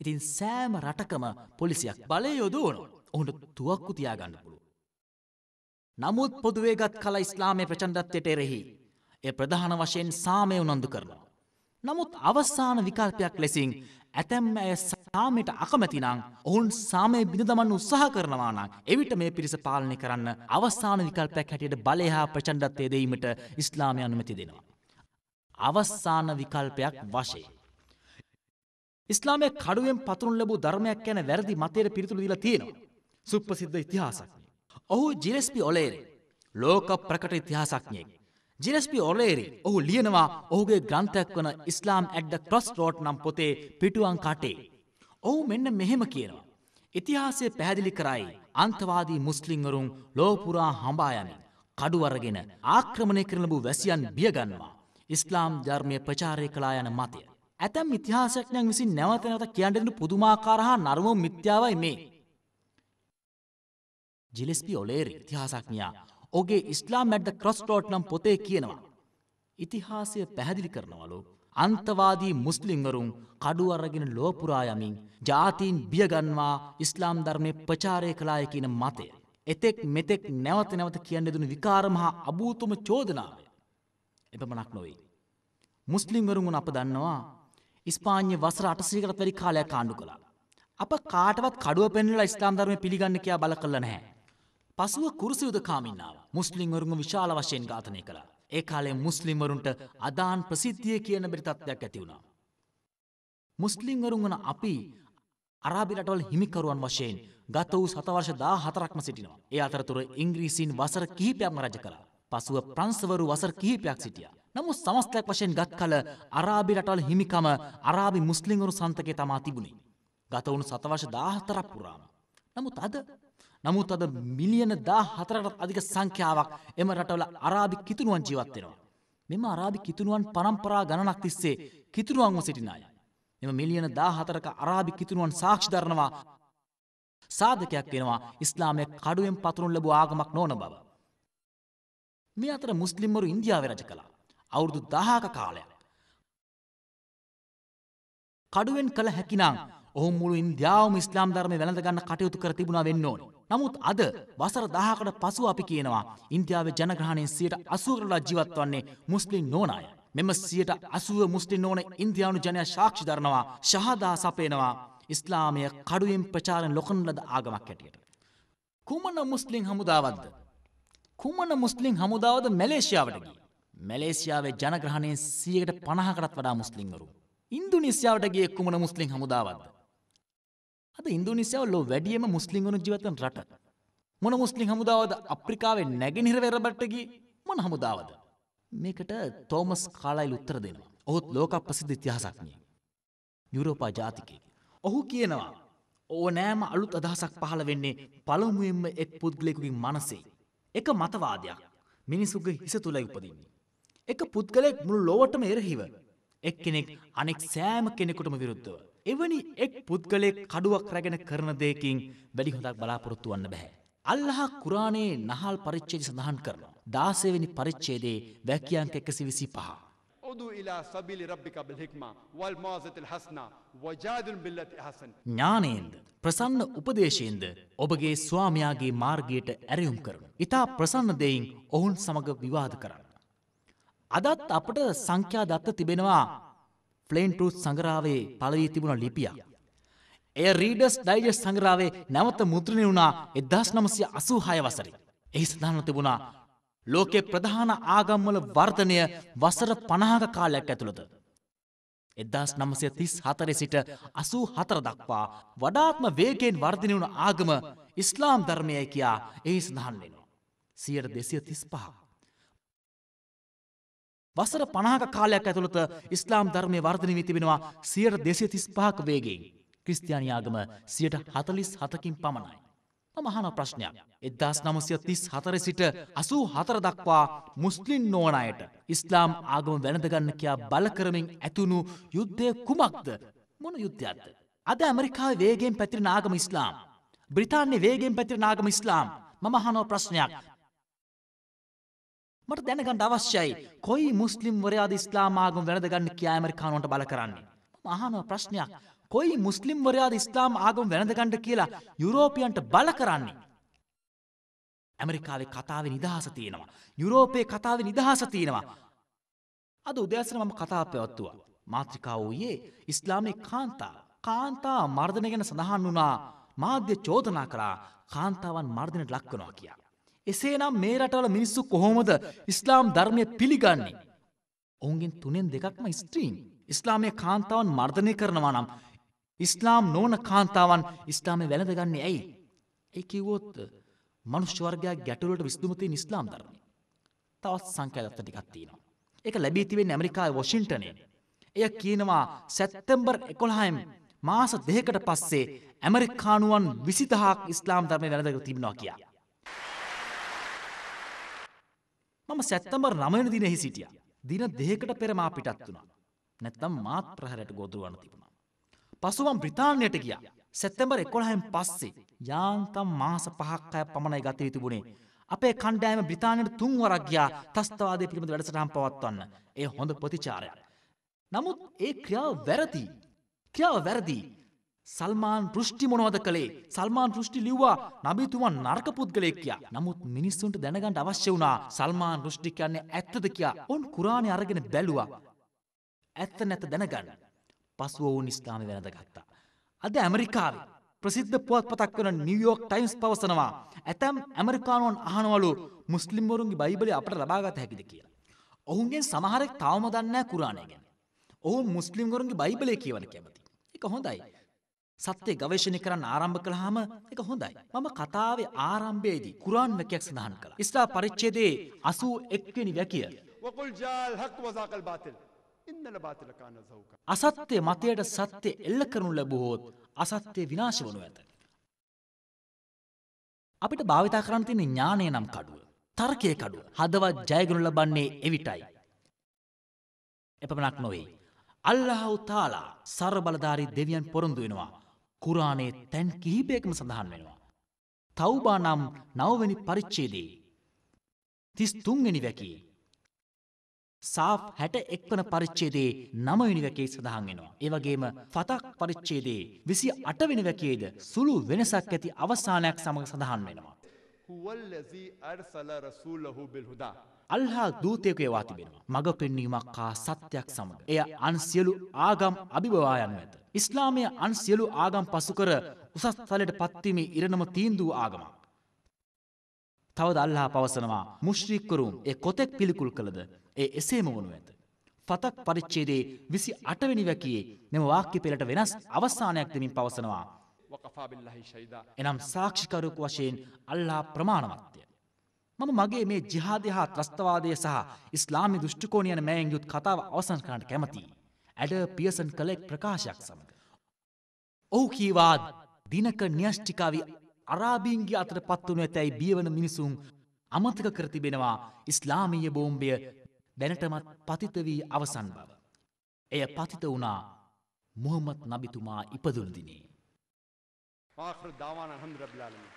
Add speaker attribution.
Speaker 1: ඉතින් සෑම රටකම පොලිසියක් බලය යොදෝනු ඔහුට තුවක්කු තියාගන්න පුළුව. නමුත් පොදුවේගත් කලා ඉස්ලාමය ප්‍රචන්ඩත්වයට එරෙහි. එය ප්‍රධාන වශයෙන් සාමය උනන්දු කරනවා. නමුත් අවස්සාන විකල්පයක් ලෙසින් ඇතැම් ඇය සාමයට අකමැතිනං ඔවුන් සාමය බිඳදමන්න උත්සාහ කරනවා නම් එවිට මේ පිරිස පාලනය කරන්න අවස්සාන විකල්පයක් හැටියට බලය හා ප්‍රචන්ඩත්වය දීමට ඉස්ලාමය අනුමැති දෙනවා. අවස්සාන විකල්පයක් වශයෙන්. ඉස්ලාමය කඩුවෙන් පතුරුන් ලැබූ ධර්මයක් ගැන වැරදි මතයට පිරිතුරු දීලා තියෙනවා. සුප්‍රසිද්ධ ඉතිහාසයක්. ඔහු ජිරස්පි ඔලේරි ලෝක ප්‍රකට ඉතිහාසඥයෙක්. ජිරස්පි ඔලේරි ඔහු ලියනවා ඔහුගේ ග්‍රන්ථයක් වන Islam at the cross road නම් පොතේ පිටුවන් කාටේ. ඔහු මෙන්න මෙහෙම කියනවා. ඉතිහාසය පැහැදිලි කරයි අන්තවාදී මුස්ලිම්වරුන් ලෝපුරා හඹා යමින් කඩු අරගෙන ආක්‍රමණය කරන ලැබූ වැසියන් බිය ගන්නවා. ඉස්ලාම් ධර්මය ප්‍රචාරය කළා යන මතය. ඇතැම් ඉතිහාසඥයන් විසින් නැවත නැවත කියන්නෙන පුදුමාකාර හා නරම මිත්‍යාවයි මේ. ජිලෙස්පි ඔලේරි ඉතිහාසඥයා ඔගේ ඉස්ලාම් මැඩ්ද ක්‍රොස්ටෝට් නම් පොතේ කියනවා. ඉතිහාසය පැහැදිලි කරනවලු අන්තවාදී මුස්ලිම්වරුන් කඩු අරගෙන ලෝපුරා යමින් ජාතීන් බියගන්වා ඉස්ලාම් ධර්මය ප්‍රචාරය කළාය කියන මතය. එතෙක් මෙතෙක් නැවත නැවත කියන්න දුන විකාරමහා අභූතුම චෝදනාවය. එපමණක් නොවේ. මුස්ලිම්වරුන් අප දන්නවා ස්පාන්‍ය වසර අටසීකටත් වැඩි කාලයක් ආණ්ඩු කළා. අප කාටවත් කඩුව පෙන්ලා ස්ථාන් ධර්මය පිළිගන්න කියා බල කළ නැහැ. පසුව කුරුසියුද කාමින්නාව මුස්ලිම්වරුන්ව විශාල වශයෙන් ඝාතනය කළා. ඒ කාලේ මුස්ලිම්වරුන්ට අදාන් ප්‍රසිද්ධිය කියන බරි තත්ත්වයක් ඇති වුණා. මුස්ලිම්වරුන් වන අපි අරාබි රටවල් හිමිකරුවන් වශයෙන් ගත වූ සතවර්ෂ 14ක්ම සිටිනවා. ඒ අතරතුර ඉංග්‍රීසීන් වසර කිහිපයක්ම රජ කළා. පසුව ප්‍රංශවරු වසර කිහිපයක් සිටියා. නමුත් සමස්තයක් වශයෙන් ගත් කල අරාබි රටවල හිමිකම අරාබි මුස්ලිංවරු සන්තකේ තමා තිබුණේ. ගත වුණු සතවර්ෂ 14ක් පුරාම. නමුත් අද නමුත් අද මිලියන 14කට අධික සංඛ්‍යාවක් එම රටවල අරාබි කිතුණුවන් ජීවත් වෙනවා. මෙම අරාබි කිතුණුවන් පරම්පරා ගණනක් තිස්සේ කිතුණුවන්ව සිටින අය. මෙම මිලියන 14ක අරාබි කිතුණුවන් සාක්ෂි දරනවා සාධකයක් වෙනවා ඉස්ලාමයේ කඩුවෙන් පතුරුන් ලැබූ ආගමක් නොවන බව. මේ අතර මුස්ලිම්වරු ඉන්දියාවේ රජ කළා. අවුරුදු දහාක කාලයක්. කඩුවෙන් කළ හැකිනම් ඔහු මුළු ඉන්දියාවම ඉස්ලාම් ධර්මය වැළඳගන්න කටයුතු කර තිබුණා වෙන්න ඕනේ. නමුත් අද වසර 10කට පසුව අපි කියනවා ඉන්දියාවේ ජනගහණයෙන් 80%ලා ජීවත් වන්නේ මුස්ලිම් නොවන අය. මෙම 80% මුස්ලිම් නොවන ඉන්දියානු ජනයා සාක්ෂි දරනවා, ශහදා සපයනවා ඉස්ලාමය කඩුවෙන් ප්‍රචාරයෙන් ලොකන ලද ආගමක් හැටියට. කුමන මුස්ලිම් හමුදාවක්ද? කුමන මුස්ලිම් හමුදාවද මැලේසියාවට ගියේ? මැලේසියාවේ ජනග්‍රහණයෙන් සියයට පණහකටත් වඩා මුස්ලිම්වරු. ඉන්දුනිසියාවට ගිය කුමන මුස්ලිම් හමුදාවක්ද. අද ඉන්දුනිසියාව ලෝ වැඩියම මුස්ලිම්වරු ජීවත්වන රට. මොන මුස්ලිම් හමුදාවද අප්‍රිකාවේ නැගෙනහිර වෙරබට්ටගේ මොන හමුදාවද. මේකට තෝමස් කාලයිල් උත්තර දෙනවා. ඔහුත් ලෝක ප්‍රසිද්ධ ඉතිහාසඥය. යුරෝපා ජාතිකයෙක්. ඔහු කියනවා ඕනෑම අලුත් අදහසක් පහළ වෙන්නේ පළමුවෙන්ම එක් පුද්ගලයෙකුගේ මනසේ. එක මතවාදයක් මිනිසුගේ හිස තුලයි උපදින්නේ. එක පුද්ගලෙක් මුළු ලොවටම එරහිව. එක් කෙනෙක් අනෙක් සෑම කෙනෙකුටම විරුද්ධව. එවැනි එක් පුද්ගලෙක් කඩුවක් රැගෙන කරන දෙයකින් වැඩි හොඳක් බලාපොරොත්තු වන්න බැහැ. අල්ලහ කුරාණයේ නහල් පරිච්ඡේද සඳහන් කරනවා. 16 වෙනි පරිච්ඡේදයේ වැකියාංක 125. උදු ඉලා සබිලි රබ්බික බිල් හික්මා වල් මවසතිල් හස්නා වජාදුල් බිල්ලති හසන්. ඥානයෙන්ද ප්‍රසන්න උපදේශයෙන්ද ඔබගේ ස්වාමයාගේ මාර්ගයට ඇරයුම් කරනු. ඊතා ප්‍රසන්න දෙයින් ඔවුන් සමග විවාද කරන්න. අදත් අපට සංඛ්‍යා දත්ත තිබෙනවා ෆ්ලේන් ටූත් සංග්‍රහාවේ පළවී තිබුණ ලිපිය. එය රීඩස් ඩයිජස් සංග්‍රහාවේ නැවත මුද්‍රණය වුණා 1986 වසරේ. එහි සඳහන්ව තිබුණා ලෝකේ ප්‍රධාන ආගම්වල වර්ධනය වසර 50ක කාලයක් ඇතුළත. 1934 සිට 84 දක්වා වඩාත්ම වේගයෙන් වර්ධනය වුණ ආගම ඉස්ලාම් ධර්මයයි කියා එහි සඳහන් වෙනවා. 235ක් වසර 50ක කාලයක් ඇතුළත ඉස්ලාම් ධර්මයේ වර්ධනය වී තිබෙනවා 235ක වේගයෙන්. ක්‍රිස්තියානි ආගම 147කින් පමණයි. මම අහන ප්‍රශ්නයක්. 1934 සිට 84 දක්වා මුස්ලිම් නොවන අයට ඉස්ලාම් ආගම වැළඳ ගන්න කියා බල කරමින් ඇතුණු යුද්ධය කුමක්ද? මොන යුද්ධයක්ද? අද ඇමරිකාවේ වේගයෙන් පැතිරෙන ආගම ඉස්ලාම්. බ්‍රිතාන්‍යයේ වේගයෙන් පැතිරෙන ආගම ඉස්ලාම්. මම අහන ප්‍රශ්නයක් මට දැනගන්න අවශ්‍යයි. කොයි මුස්ලිම් වරයාද ඉස්ලාම් ආගම වැළඳගන්න කියා ඇමරිකානුවන්ට බල කරන්නේ. මම අහනවා ප්‍රශ්නයක්. කොයි මුස්ලිම් වරයාද ඉස්ලාම් ආගම වැළඳගන්න කියලා යුරෝපියන්ට බල කරන්නේ. ඇමරිකාවේ කතාවේ නිදහස තියෙනවා. යුරෝපයේ කතාවේ නිදහස තියෙනවා. අද උදෑසන මම කතා පැවැත්තුවා. මාත්‍රිකාව වූයේ ඉස්ලාමයේ කාන්තා. කාන්තා මර්ධනය ගැන සඳහන් වුණා. මාධ්‍ය චෝදනා කරා කාන්තාවන් මර්ධනයට ලක් වෙනවා කියා. එසේනම් මේ රටවල මිනිස්සු කොහොමද ඉස්ලාම් ධර්මය පිළිගන්නේ. ඔවුන්ගෙන් තුනෙන් දෙකක්ම ස්ත්‍රීන් ඉස්ලාමය කාන්තාවන් මර්ධනය කරනවා නම්. ඉස්ලාම් නෝන කාන්තාවන් ඉස්ලාමය වැළඳගන්නේ ඇයි. ඒ කිව්වොත් මනුෂ්‍යවර්ගයක් ගැටලුවට විස්තුමතින් ඉස්ලාම් ධර්ම. තවත් සංකයදත්ත ටිකත්තිනවා. එක ලැබීතිවේ ඇමරිකායි වොෂින්ටනය. එය කියනවා සැත්තැම්බර් එකොළහයම් මාස දෙහකට පස්සේ ඇමරිකානුවන් විසිදහක් ඉස්ලාම් ධර්මය වැළඳග තිබෙනවා කියා. මම සැත්තම්බර් 9 වෙනි දිනේ හිසිටියා. දින දෙකකට පෙර මා පිටත් වුණා. නැත්නම් මාත් ප්‍රහරයට ගොදුරවන්න තිබුණා. පසු මම බ්‍රිතාන්‍යයට ගියා. සැත්තැම්බර් 11න් පස්සේ යාන්තම් මාස 5ක් අය පමණයි ගත යුතු වුණේ. අපේ කණ්ඩායම බ්‍රිතාන්‍යයට තුන් වරක් ගියා ත්‍රස්තවාදය පිළිබඳ වැඩසටහන් පවත්වන්න. ඒ හොඳ ප්‍රතිචාරයක්. නමුත් ඒ ක්‍රියාව වැරදි. ක්‍රියාව වැරදි. සල්මාන් ෘෂ්ටි මොනවද කළේ සල්මාන් ෘෂ්ටි ලිව්වා නබිතුමා නර්ක පුද්ගලයෙක් කියා. නමුත් මිනිස්සුන්ට දැනගන්න අවශ්‍ය වුණා සල්මාන් ෘෂ්ටි කියන්නේ ඇත්තද කියා. ඔවුන් කුරාණේ අරගෙන බැලුවා. ඇත්ත නැත දැනගන්න. පසුව ඔවුන් ඉස්ලාමේ වැළඳගත්තා. අද ඇමරිකාවේ ප්‍රසිද්ධ පුවත්පතක් වන නිව්යෝක් ටයිම්ස් පවසනවා ඇතැම් ඇමරිකානුවන් අහනවලු මුස්ලිම්වරුන්ගේ බයිබලි අපට ලබාගත හැකිද කියලා. ඔහුන්ගේ සමහරෙක් තවම දන්න කුරාණය ගැන. ඔහු මුස්ලිම්වරුන්ගේ බයිබලය කියවන කැමති. එක හොඳයි. සත්‍යය ගවේශණය කරන්න ආරම්භ කළාම ඒක හොඳයි. මම කතාවේ ආරම්භයේදී කුරාන් වැකයක් සඳහන් කළා. ඉස්ලා පරිච්ඡේදයේ 81 වෙනි වැකිය. وقل جاء الحق وزاق الباطل إن الباطل كان زهوقا. අසත්‍ය මතයට සත්‍ය එල්ල කරනු ලැබුවොත් අසත්‍ය විනාශ වනු ඇත. අපිට භාවිතා කරන්න තියෙන ඥානය නම් කඩුව. තර්කයේ කඩුව. හදවත් ජයගනු ලබන්නේ එවිටයි. එපමණක් නොවේ. අල්ලාහ් තාලා සර්බලධාරී දෙවියන් පොරොන්දු වෙනවා. කුරාණයේ තැන් කිහිපයකම සඳහන් වෙනවා. තවබා නම් නවවැනි පරිච්චේදී. තිස් තුන්ගනි වැකී. සාෆ් හැට එක්වන පරිච්චේදේ නමවිනි වැකේ සඳහන් වෙනවා. ඒවගේම ෆතක් පරිච්චේදේ විසි අටවෙනි වැකේද සුළු වෙනසක් ඇති අවසානයක් සමඟ සඳහන් වෙනවා. هو الذي أرسل رسوله بالهدى අල්හා දූතයෙකු ඒවා තිබෙනවා. මඟ පෙන්වීමක් හා සත්‍යයක් සමග. එය අන් සියලු ආගම් අභිබවා යනු ඇත. ඉස්ලාමය අන් සියලු ආගම් පසු කර උසස් තලයට පත්වීමේ ඉරණම තීන්දුව ආගමක්. තවද අල්ලා පවසනවා මුශ්‍රික්කරුම් ඒ කොතෙක් පිළිකුල් කළද ඒ එසේම වනු ඇත. පතක් පරිච්චේදේ විසි අටවැනි වැකියේ මෙම වාක්‍ය පෙළට වෙනස් අවසානයක් දෙමින් පවසනවා. එනම් සාක්ෂිකරුකු වශයෙන් අල්ලා ප්‍රමාණවත්ය. මම මගේ මේ ජිහාදය හා ත්‍රස්තවාදය සහ ඉස්ලාමි දෘෂ්ටිකෝණයන මෑන් යුත් කතාව අවසන් කරන්නට කැමතියි. ඇඩ පියසන් කළෙක් ප්‍රකාශයක් සමඟ. ඔහු කීවා දිනක න්‍යෂ්ටිකාවි අරාබීන්ගේ අතර පත්වනු ඇතැයි බියවන මිනිසුන් අමතක කර තිබෙනවා ඉස්ලාමීය බෝම්බය දැනටමත් පතිත වී අවසන් බව. එය පතිත වුණා මුහම්මත් නබිතුමා ඉපදුන දිනේ. ආඛිර දාවාන අල්හම්දුලිල්ලාහ්